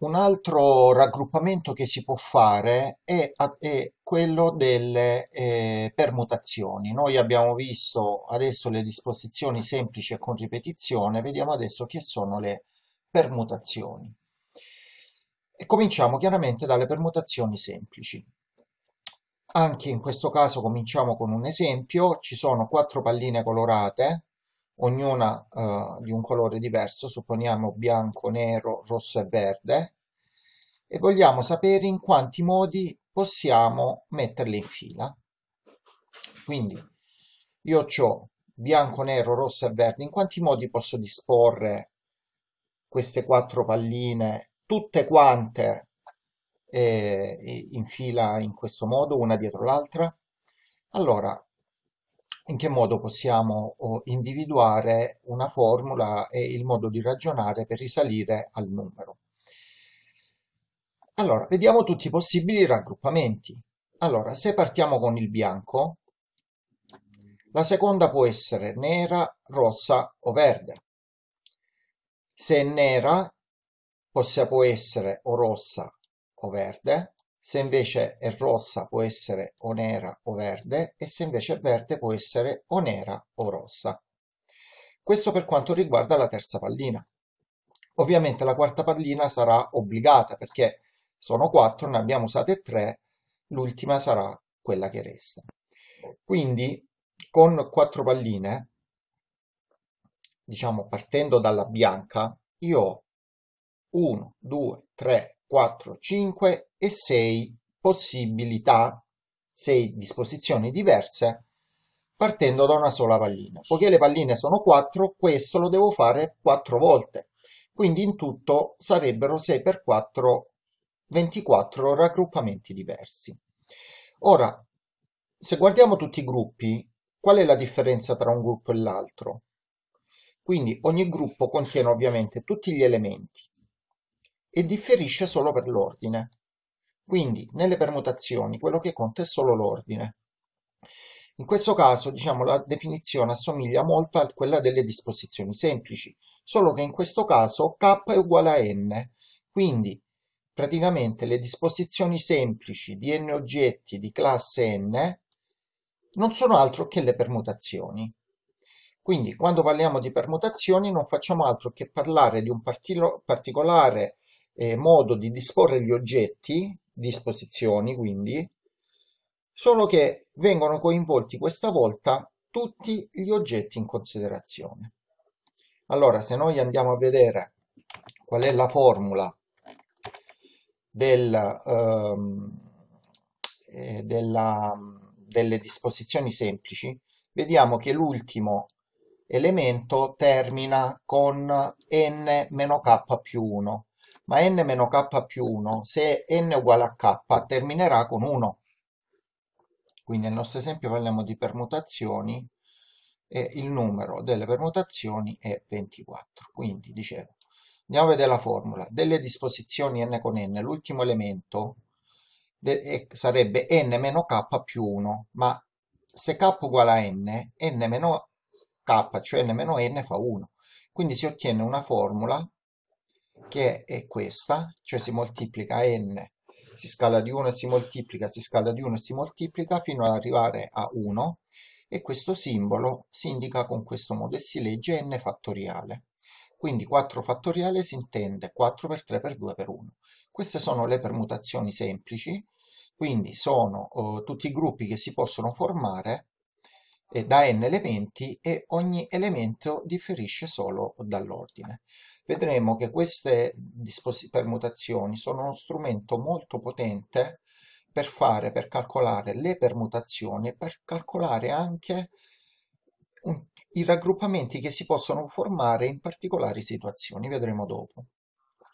Un altro raggruppamento che si può fare è, è quello delle eh, permutazioni. Noi abbiamo visto adesso le disposizioni semplici e con ripetizione, vediamo adesso che sono le permutazioni. E cominciamo chiaramente dalle permutazioni semplici. Anche in questo caso cominciamo con un esempio, ci sono quattro palline colorate, ognuna eh, di un colore diverso, supponiamo bianco, nero, rosso e verde, e vogliamo sapere in quanti modi possiamo metterle in fila. Quindi io ho bianco, nero, rosso e verde, in quanti modi posso disporre queste quattro palline, tutte quante eh, in fila in questo modo, una dietro l'altra? Allora, in che modo possiamo individuare una formula e il modo di ragionare per risalire al numero. Allora, vediamo tutti i possibili raggruppamenti. Allora, se partiamo con il bianco, la seconda può essere nera, rossa o verde. Se è nera, possa, può essere o rossa o verde se invece è rossa può essere o nera o verde e se invece è verde può essere o nera o rossa. Questo per quanto riguarda la terza pallina. Ovviamente la quarta pallina sarà obbligata perché sono quattro, ne abbiamo usate tre, l'ultima sarà quella che resta. Quindi con quattro palline, diciamo partendo dalla bianca, io ho 1, 2, 3, 4, 5 e 6 possibilità, 6 disposizioni diverse, partendo da una sola pallina. Poiché le palline sono 4, questo lo devo fare 4 volte. Quindi in tutto sarebbero 6 per 4, 24 raggruppamenti diversi. Ora, se guardiamo tutti i gruppi, qual è la differenza tra un gruppo e l'altro? Quindi ogni gruppo contiene ovviamente tutti gli elementi e differisce solo per l'ordine. Quindi nelle permutazioni quello che conta è solo l'ordine. In questo caso, diciamo, la definizione assomiglia molto a quella delle disposizioni semplici, solo che in questo caso k è uguale a n, quindi praticamente le disposizioni semplici di n oggetti di classe n non sono altro che le permutazioni. Quindi quando parliamo di permutazioni non facciamo altro che parlare di un particolare eh, modo di disporre gli oggetti, disposizioni quindi, solo che vengono coinvolti questa volta tutti gli oggetti in considerazione. Allora, se noi andiamo a vedere qual è la formula del, ehm, eh, della, delle disposizioni semplici, vediamo che l'ultimo elemento termina con n-k più 1, ma n-k più 1, se n uguale a k, terminerà con 1. Quindi nel nostro esempio parliamo di permutazioni e il numero delle permutazioni è 24. Quindi, dicevo, andiamo a vedere la formula. Delle disposizioni n con n, l'ultimo elemento sarebbe n meno k più 1, ma se k uguale a n, n meno k, cioè n meno n fa 1. Quindi si ottiene una formula che è questa, cioè si moltiplica n, si scala di 1 e si moltiplica, si scala di 1 e si moltiplica fino ad arrivare a 1 e questo simbolo si indica con questo modo e si legge n fattoriale. Quindi 4 fattoriale si intende 4 per 3 per 2 per 1. Queste sono le permutazioni semplici, quindi sono eh, tutti i gruppi che si possono formare da n elementi e ogni elemento differisce solo dall'ordine. Vedremo che queste permutazioni sono uno strumento molto potente per fare, per calcolare le permutazioni e per calcolare anche un, i raggruppamenti che si possono formare in particolari situazioni, vedremo dopo,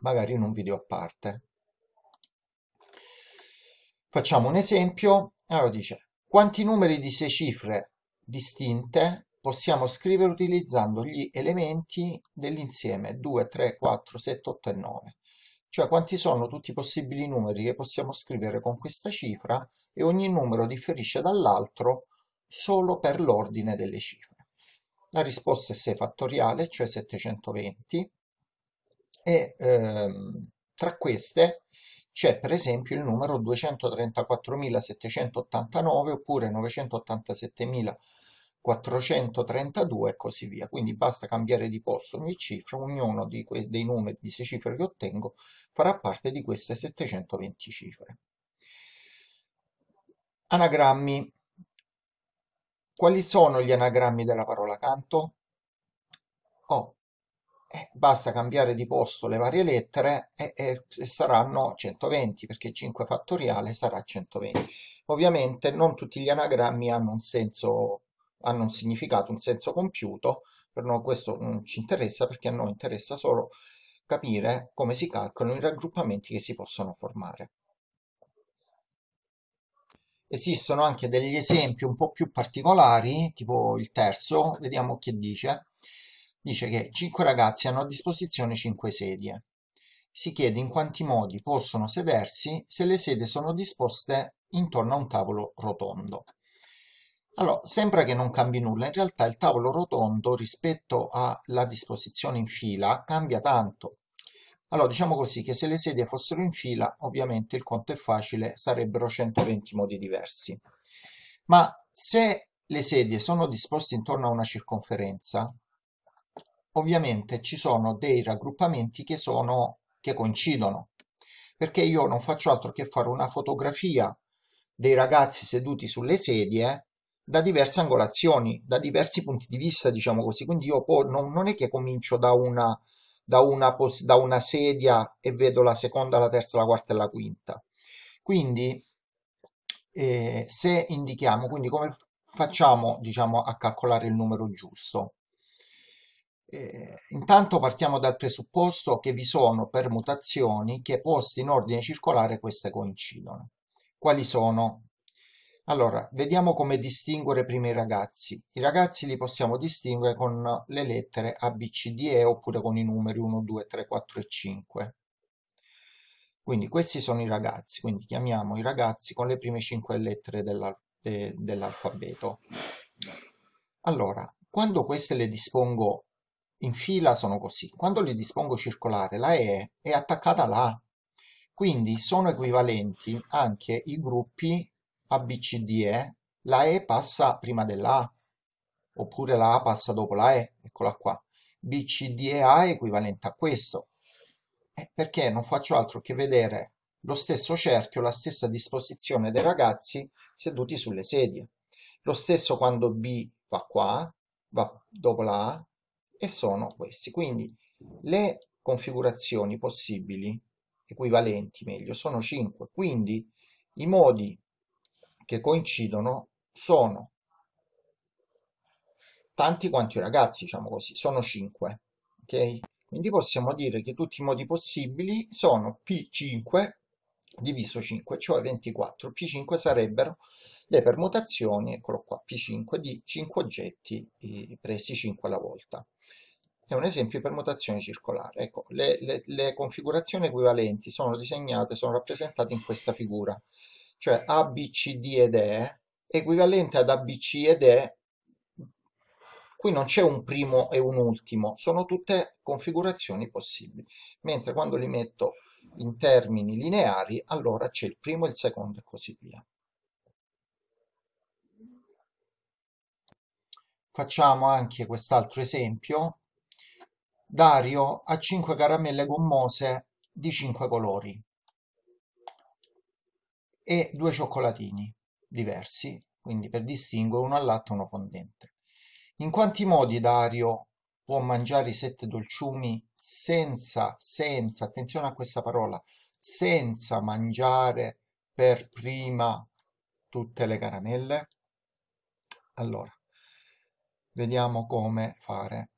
magari in un video a parte. Facciamo un esempio, allora dice quanti numeri di 6 cifre distinte possiamo scrivere utilizzando gli elementi dell'insieme 2, 3, 4, 7, 8 e 9 cioè quanti sono tutti i possibili numeri che possiamo scrivere con questa cifra e ogni numero differisce dall'altro solo per l'ordine delle cifre. La risposta è 6 fattoriale, cioè 720, e ehm, tra queste c'è per esempio il numero 234.789 oppure 987.432 e così via. Quindi basta cambiare di posto ogni cifra, ognuno dei numeri di queste cifre che ottengo farà parte di queste 720 cifre. Anagrammi. Quali sono gli anagrammi della parola canto? O. Eh, basta cambiare di posto le varie lettere e, e, e, saranno 120 perché 5 fattoriale sarà 120 ovviamente non tutti gli anagrammi hanno un senso hanno un significato un senso compiuto per noi questo non ci interessa perché a noi interessa solo capire come si calcolano i raggruppamenti che si possono formare esistono anche degli esempi un po più particolari tipo il terzo vediamo che dice dice che 5 ragazzi hanno a disposizione 5 sedie. Si chiede in quanti modi possono sedersi se le sedie sono disposte intorno a un tavolo rotondo. Allora, sembra che non cambi nulla, in realtà il tavolo rotondo rispetto alla disposizione in fila cambia tanto. Allora, diciamo così che se le sedie fossero in fila, ovviamente il conto è facile, sarebbero 120 modi diversi. Ma se le sedie sono disposte intorno a una circonferenza, ovviamente ci sono dei raggruppamenti che, sono, che coincidono, perché io non faccio altro che fare una fotografia dei ragazzi seduti sulle sedie da diverse angolazioni, da diversi punti di vista, diciamo così. Quindi io poi non, non è che comincio da una, da, una pos- da una sedia e vedo la seconda, la terza, la quarta e la quinta. Quindi eh, se indichiamo, quindi come facciamo diciamo, a calcolare il numero giusto? Eh, intanto partiamo dal presupposto che vi sono permutazioni che poste in ordine circolare queste coincidono. Quali sono? Allora, vediamo come distinguere prima i ragazzi. I ragazzi li possiamo distinguere con le lettere A, B, C, D, E oppure con i numeri 1, 2, 3, 4 e 5. Quindi questi sono i ragazzi, quindi chiamiamo i ragazzi con le prime 5 lettere dell'alfabeto. allora, quando queste le dispongo in fila sono così. Quando li dispongo circolare, la E è attaccata alla A. Quindi sono equivalenti anche i gruppi ABCDE, la E passa prima della A, oppure la A passa dopo la E, eccola qua. BCDEA è equivalente a questo, eh, perché non faccio altro che vedere lo stesso cerchio, la stessa disposizione dei ragazzi seduti sulle sedie. Lo stesso quando B va qua, va dopo la A, e sono questi. Quindi le configurazioni possibili, equivalenti meglio, sono 5. Quindi i modi che coincidono sono tanti quanti ragazzi, diciamo così, sono 5. Ok? Quindi possiamo dire che tutti i modi possibili sono P5 diviso 5, cioè 24. P5 sarebbero le permutazioni, eccolo qua, P5 di 5 oggetti eh, presi 5 alla volta. È un esempio di permutazione circolare. Ecco, le, le, le configurazioni equivalenti sono disegnate, sono rappresentate in questa figura, cioè ABCD ed E, equivalente ad A, ed E, qui non c'è un primo e un ultimo, sono tutte configurazioni possibili, mentre quando li metto in termini lineari, allora c'è il primo, il secondo e così via. Facciamo anche quest'altro esempio. Dario ha 5 caramelle gommose di 5 colori e due cioccolatini diversi, quindi per distinguere uno al latte e uno fondente. In quanti modi Dario può mangiare i 7 dolciumi senza, senza, attenzione a questa parola, senza mangiare per prima tutte le caramelle? Allora, vediamo come fare.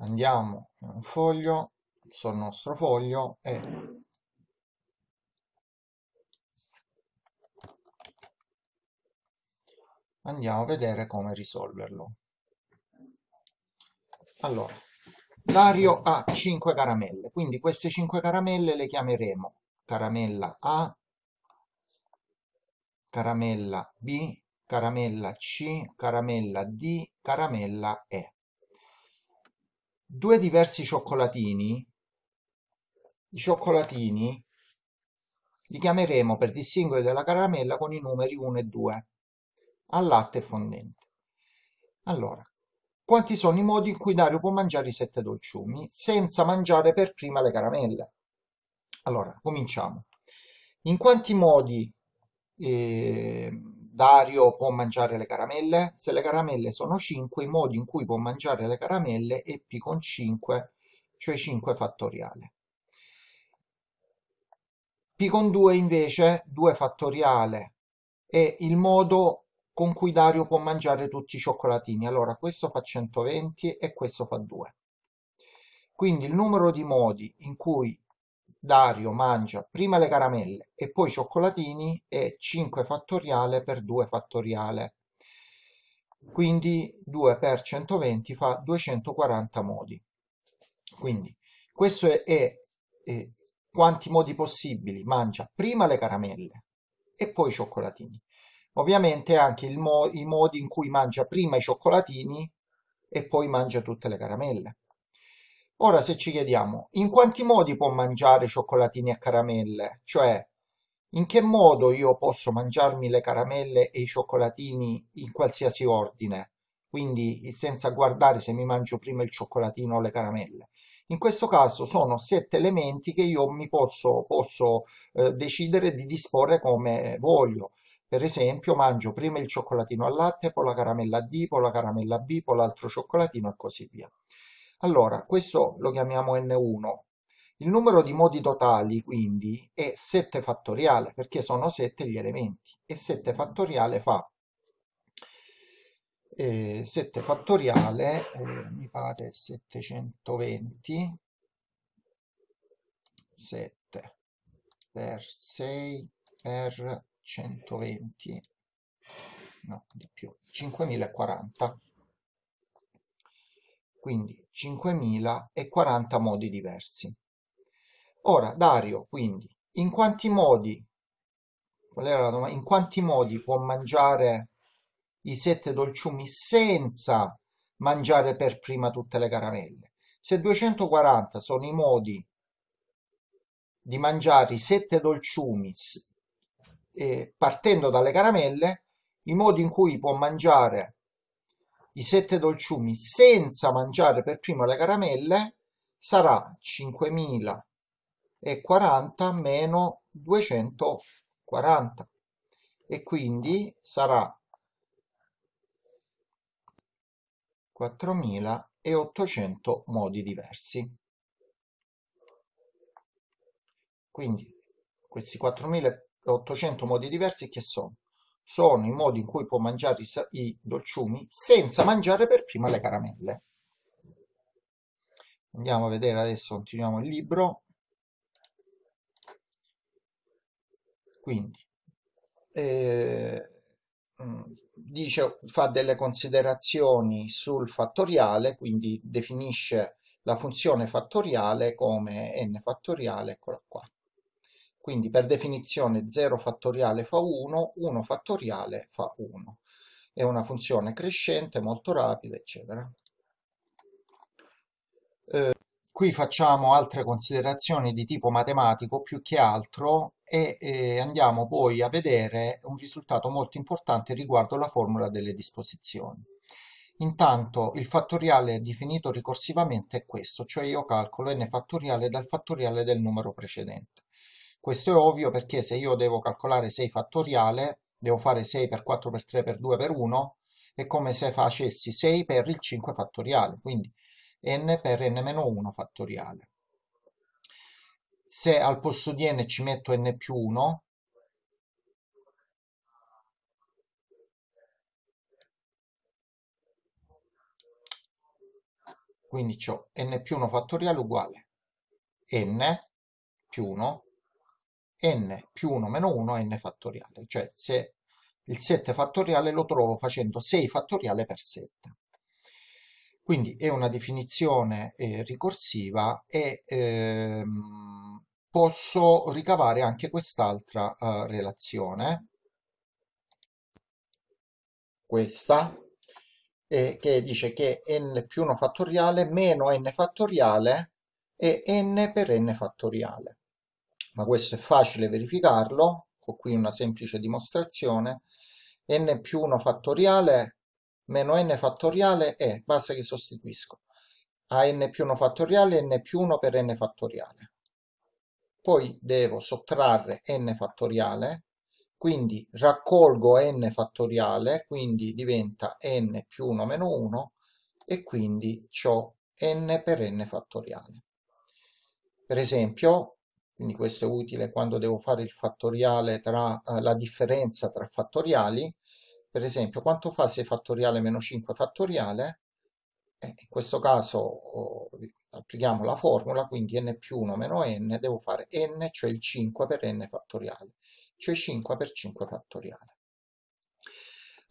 Andiamo in un foglio, sul nostro foglio e andiamo a vedere come risolverlo. Allora, Dario ha 5 caramelle, quindi queste 5 caramelle le chiameremo caramella A, caramella B, caramella C, caramella D, caramella E. Due diversi cioccolatini, i cioccolatini li chiameremo per distinguere dalla caramella con i numeri 1 e 2 al latte fondente. Allora, quanti sono i modi in cui Dario può mangiare i sette dolciumi senza mangiare per prima le caramelle? Allora, cominciamo. In quanti modi eh, Dario può mangiare le caramelle? Se le caramelle sono 5, i modi in cui può mangiare le caramelle è P con 5, cioè 5 fattoriale. P con 2 invece, 2 fattoriale, è il modo con cui Dario può mangiare tutti i cioccolatini. Allora questo fa 120 e questo fa 2. Quindi il numero di modi in cui Dario mangia prima le caramelle e poi i cioccolatini è 5 fattoriale per 2 fattoriale. Quindi 2 per 120 fa 240 modi. Quindi questo è, è, è quanti modi possibili mangia prima le caramelle e poi i cioccolatini. Ovviamente anche mo i modi in cui mangia prima i cioccolatini e poi mangia tutte le caramelle. Ora se ci chiediamo in quanti modi può mangiare cioccolatini e caramelle, cioè in che modo io posso mangiarmi le caramelle e i cioccolatini in qualsiasi ordine, quindi senza guardare se mi mangio prima il cioccolatino o le caramelle. In questo caso sono sette elementi che io mi posso, posso eh, decidere di disporre come voglio. Per esempio mangio prima il cioccolatino al latte, poi la caramella D, poi la caramella B, poi l'altro cioccolatino e così via. Allora, questo lo chiamiamo N1. Il numero di modi totali, quindi, è 7 fattoriale, perché sono 7 gli elementi, e 7 fattoriale fa eh, 7 fattoriale, eh, mi pare 720, 7 per 6 per 120 no di più 5040 quindi 5040 modi diversi ora Dario quindi in quanti modi qual era la domanda in quanti modi può mangiare i sette dolciumi senza mangiare per prima tutte le caramelle se 240 sono i modi di mangiare i sette dolciumi eh, partendo dalle caramelle, i modi in cui può mangiare i sette dolciumi senza mangiare per primo le caramelle sarà 5040 meno 240 e quindi sarà 4800 modi diversi. Quindi questi 4800 800 modi diversi che sono sono i modi in cui può mangiare i, dolciumi senza mangiare per prima le caramelle andiamo a vedere adesso continuiamo il libro quindi eh, mm, dice fa delle considerazioni sul fattoriale quindi definisce la funzione fattoriale come n fattoriale eccola qua quindi per definizione 0 fattoriale fa 1, 1 fattoriale fa 1. È una funzione crescente, molto rapida, eccetera. Eh, qui facciamo altre considerazioni di tipo matematico più che altro e eh, andiamo poi a vedere un risultato molto importante riguardo la formula delle disposizioni. Intanto il fattoriale definito ricorsivamente è questo, cioè io calcolo n fattoriale dal fattoriale del numero precedente. Questo è ovvio perché se io devo calcolare 6 fattoriale, devo fare 6 per 4 per 3 per 2 per 1, è come se facessi 6 per il 5 fattoriale, quindi n per n-1 fattoriale. Se al posto di n ci metto n più 1, quindi ho n più 1 fattoriale uguale n più 1 n più 1 meno 1 n fattoriale, cioè se il 7 fattoriale lo trovo facendo 6 fattoriale per 7. Quindi è una definizione eh, ricorsiva e ehm, posso ricavare anche quest'altra eh, relazione, questa, eh, che dice che n più 1 fattoriale meno n fattoriale è n per n fattoriale ma questo è facile verificarlo, ho qui una semplice dimostrazione, n più 1 fattoriale meno n fattoriale è, basta che sostituisco, a n più 1 fattoriale n più 1 per n fattoriale. Poi devo sottrarre n fattoriale, quindi raccolgo n fattoriale, quindi diventa n più 1 meno 1, e quindi ho n per n fattoriale. Per esempio, quindi questo è utile quando devo fare il fattoriale tra eh, la differenza tra fattoriali, per esempio quanto fa 6 fattoriale meno 5 fattoriale? Eh, in questo caso oh, applichiamo la formula, quindi n più 1 meno n, devo fare n, cioè il 5 per n fattoriale, cioè 5 per 5 fattoriale.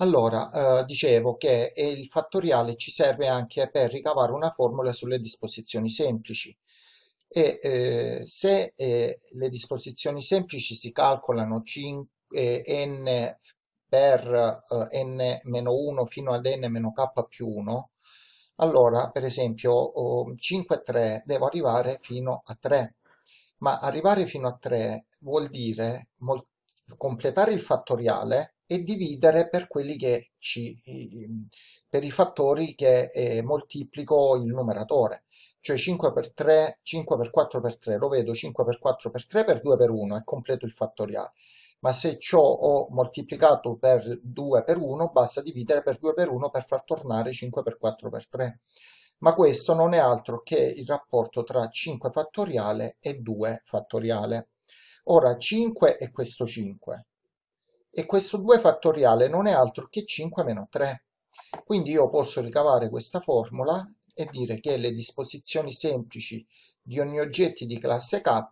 Allora, eh, dicevo che il fattoriale ci serve anche per ricavare una formula sulle disposizioni semplici, e eh, se eh, le disposizioni semplici si calcolano 5, eh, n per eh, n-1 fino ad n-k più 1, allora per esempio oh, 5 e 3 devo arrivare fino a 3, ma arrivare fino a 3 vuol dire completare il fattoriale e dividere per quelli che ci, per i fattori che eh, moltiplico il numeratore, cioè 5 per 3, 5 per 4 per 3, lo vedo 5 per 4 per 3 per 2 per 1 è completo il fattoriale, ma se ciò ho moltiplicato per 2 per 1 basta dividere per 2 per 1 per far tornare 5 per 4 per 3, ma questo non è altro che il rapporto tra 5 fattoriale e 2 fattoriale. Ora 5 è questo 5, e questo 2 fattoriale non è altro che 5 meno 3. Quindi io posso ricavare questa formula e dire che le disposizioni semplici di ogni oggetto di classe K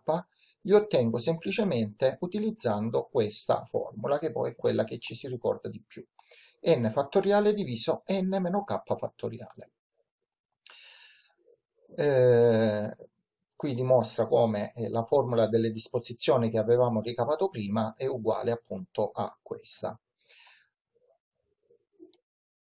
li ottengo semplicemente utilizzando questa formula, che poi è quella che ci si ricorda di più. n fattoriale diviso n meno k fattoriale. Eh, qui dimostra come eh, la formula delle disposizioni che avevamo ricavato prima è uguale appunto a questa.